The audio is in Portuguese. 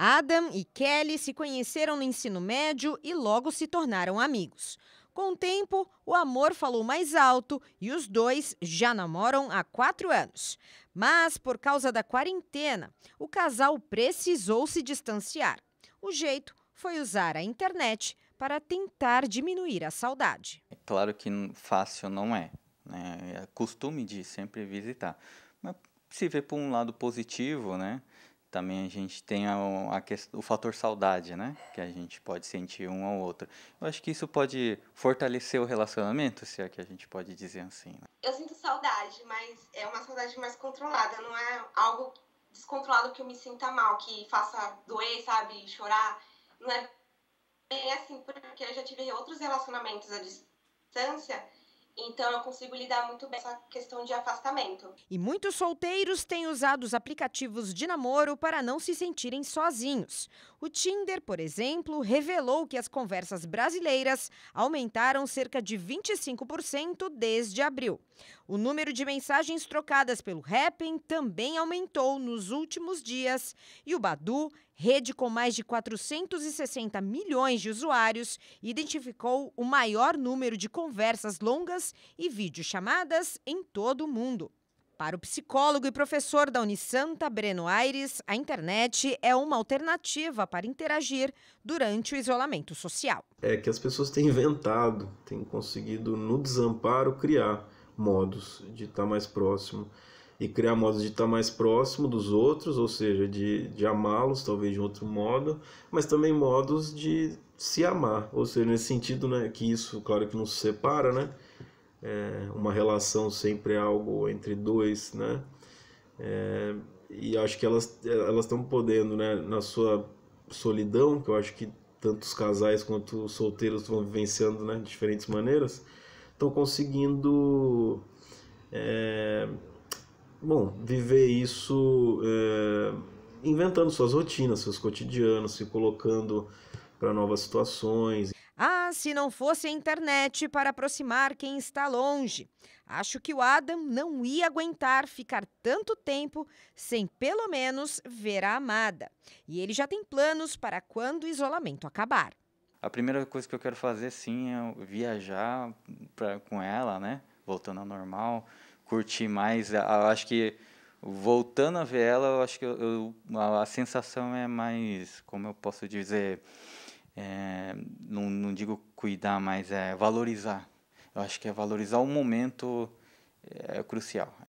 Adam e Kelly se conheceram no ensino médio e logo se tornaram amigos. Com o tempo, o amor falou mais alto e os dois já namoram há quatro anos. Mas, por causa da quarentena, o casal precisou se distanciar. O jeito foi usar a internet para tentar diminuir a saudade. É claro que fácil não é. Né? É costume de sempre visitar. Mas se vê por um lado positivo, né? também a gente tem a, a, o fator saudade, né? Que a gente pode sentir um ao outro. Eu acho que isso pode fortalecer o relacionamento, se é que a gente pode dizer assim. Né? Eu sinto saudade, mas é uma saudade mais controlada, não é algo descontrolado que eu me sinta mal, que faça doer, sabe? Chorar. Não é bem assim, porque eu já tive outros relacionamentos à distância então eu consigo lidar muito bem com essa questão de afastamento. E muitos solteiros têm usado os aplicativos de namoro para não se sentirem sozinhos. O Tinder, por exemplo, revelou que as conversas brasileiras aumentaram cerca de 25% desde abril. O número de mensagens trocadas pelo Happn também aumentou nos últimos dias e o Badu rede com mais de 460 milhões de usuários, identificou o maior número de conversas longas e videochamadas em todo o mundo. Para o psicólogo e professor da Unisanta, Breno Aires, a internet é uma alternativa para interagir durante o isolamento social. É que as pessoas têm inventado, têm conseguido, no desamparo, criar modos de estar mais próximo e criar modos de estar mais próximo dos outros, ou seja, de, de amá-los talvez de outro modo, mas também modos de se amar, ou seja, nesse sentido, né, que isso, claro que não se separa, né, é, uma relação sempre é algo entre dois, né, é, e acho que elas elas estão podendo, né, na sua solidão, que eu acho que tanto os casais quanto os solteiros estão vivenciando, né, de diferentes maneiras, estão conseguindo é, bom, viver isso é, inventando suas rotinas, seus cotidianos, se colocando para novas situações. Ah, se não fosse a internet para aproximar quem está longe. Acho que o Adam não ia aguentar ficar tanto tempo sem pelo menos ver a amada. E ele já tem planos para quando o isolamento acabar. A primeira coisa que eu quero fazer, sim, é viajar pra, com ela, né? Voltando ao normal, curti mais. Eu acho que voltando a ver ela, eu acho que eu, eu, a, sensação é mais, como eu posso dizer, é, não, não digo cuidar, mas é valorizar. Eu acho que é valorizar o momento é, crucial.